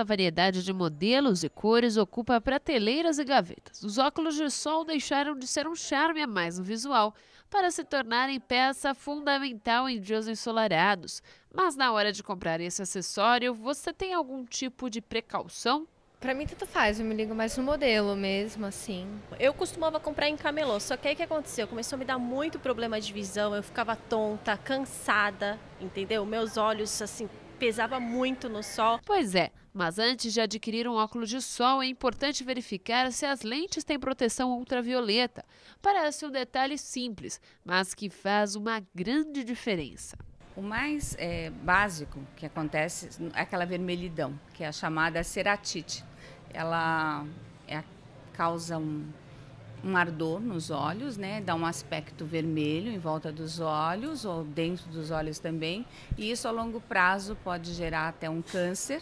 a variedade de modelos e cores ocupa prateleiras e gavetas. Os óculos de sol deixaram de ser um charme a mais no visual para se tornarem peça fundamental em dias ensolarados. Mas na hora de comprar esse acessório, você tem algum tipo de precaução? Pra mim, tanto faz, eu me ligo mais no modelo mesmo, assim. Eu costumava comprar em camelô, só que aí o que aconteceu? Começou a me dar muito problema de visão, eu ficava tonta, cansada, entendeu? Meus olhos, assim, pesava muito no sol. Pois é, mas antes de adquirir um óculos de sol, é importante verificar se as lentes têm proteção ultravioleta. Parece um detalhe simples, mas que faz uma grande diferença. O mais é, básico que acontece é aquela vermelhidão, que é a chamada ceratite. Ela é, causa um, um ardor nos olhos, né? Dá um aspecto vermelho em volta dos olhos ou dentro dos olhos também. E isso a longo prazo pode gerar até um câncer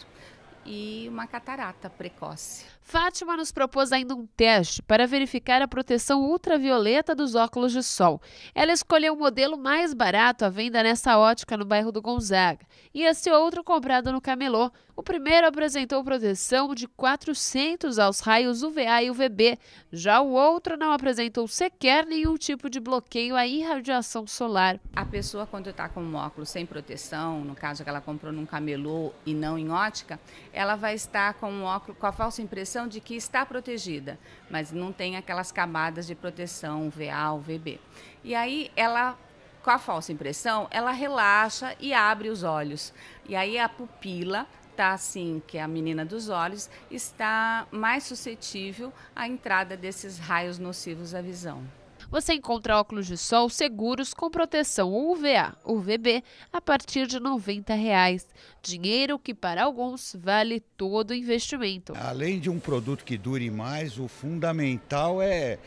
e uma catarata precoce. Fátima nos propôs ainda um teste para verificar a proteção ultravioleta dos óculos de sol. Ela escolheu o modelo mais barato à venda nessa ótica no bairro do Gonzaga e esse outro comprado no camelô. O primeiro apresentou proteção de 400 aos raios UVA e UVB, já o outro não apresentou sequer nenhum tipo de bloqueio à irradiação solar. A pessoa, quando está com um óculos sem proteção, no caso que ela comprou num camelô e não em ótica, ela vai estar com, um óculos, com a falsa impressão de que está protegida, mas não tem aquelas camadas de proteção, VA ou VB. E aí ela com a falsa impressão, ela relaxa e abre os olhos. E aí a pupila está assim, que é a menina dos olhos, está mais suscetível à entrada desses raios nocivos à visão. Você encontra óculos de sol seguros com proteção UVA, UVB, a partir de R$ 90. Reais. Dinheiro que para alguns vale todo o investimento. Além de um produto que dure mais, o fundamental é,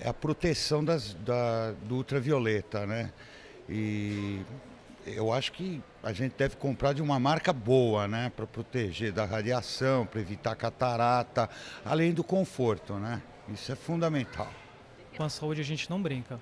é a proteção das, da, do ultravioleta, né? E eu acho que a gente deve comprar de uma marca boa, né? Para proteger da radiação, para evitar catarata, além do conforto, né? Isso é fundamental com a saúde a gente não brinca.